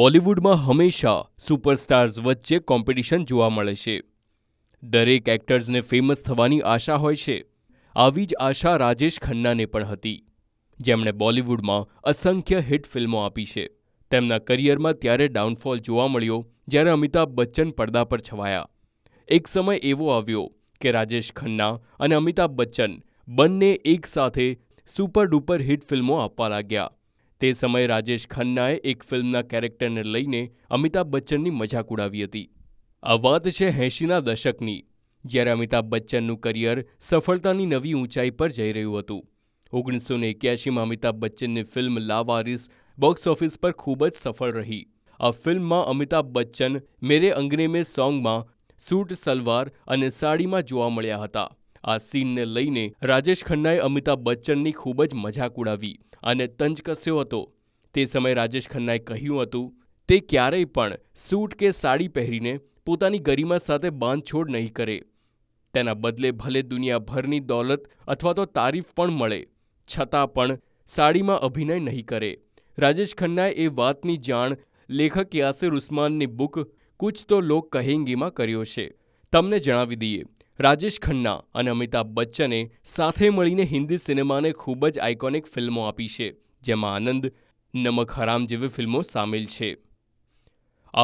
બોલિવૂડમાં હંમેશા સુપરસ્ટાર્સ વચ્ચે કોમ્પિટિશન જોવા મળે છે દરેક એક્ટર્સને ફેમસ થવાની આશા હોય છે આવી જ આશા રાજેશ ખન્નાને પણ હતી જેમણે બોલિવૂડમાં અસંખ્ય હિટ ફિલ્મો આપી છે તેમના કરિયરમાં ત્યારે ડાઉનફોલ જોવા મળ્યો જ્યારે અમિતાભ બચ્ચન પડદા પર છવાયા એક સમય એવો આવ્યો કે રાજેશ ખન્ના અને અમિતાભ બચ્ચન બંને એક સાથે સુપર ડુપર હિટ ફિલ્મો આપવા લાગ્યા તે સમયે રાજેશ ખન્નાએ એક ફિલ્મના કેરેક્ટરને લઈને અમિતાભ બચ્ચનની મજાક ઉડાવી હતી આ વાત છે એંશીના દશકની જ્યારે અમિતાભ બચ્ચનનું કરિયર સફળતાની નવી ઊંચાઈ પર જઈ રહ્યું હતું ઓગણીસો ને એક્યાસીમાં અમિતાભ બચ્ચનની ફિલ્મ લાવારિસ બોક્સ ઓફિસ પર ખૂબ જ સફળ રહી આ ફિલ્મમાં અમિતાભ બચ્ચન મેરે અંગને સોંગમાં સૂટ સલવાર અને સાડીમાં જોવા મળ્યા હતા આ સીનને લઈને રાજેશ ખન્નાએ અમિતાભ બચ્ચનની ખૂબ જ મજાક ઉડાવી અને તંજ કસ્યો હતો તે સમયે રાજેશ ખન્નાએ કહ્યું હતું તે ક્યારેય પણ સૂટ કે સાડી પહેરીને પોતાની ગરિમા સાથે બાંધછોડ નહીં કરે તેના બદલે ભલે દુનિયાભરની દોલત અથવા તો તારીફ પણ મળે છતાં પણ સાડીમાં અભિનય નહીં કરે રાજેશ ખન્નાએ એ વાતની જાણ લેખક યાસિર ઉસ્માનની બુક કુછ તો લોક કહેંગીમાં કર્યો છે તમને જણાવી દઈએ રાજેશ ખન્ના અને અમિતાભ બચ્ચને સાથે મળીને હિન્દી સિનેમાને ખૂબ જ આઇકોનિક ફિલ્મો આપી છે જેમાં આનંદ નમક હરામ જેવી ફિલ્મો સામેલ છે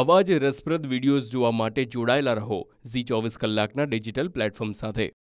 આવા જ રસપ્રદ વિડીયોઝ જોવા માટે જોડાયેલા રહો ઝી ચોવીસ કલાકના ડિજિટલ પ્લેટફોર્મ સાથે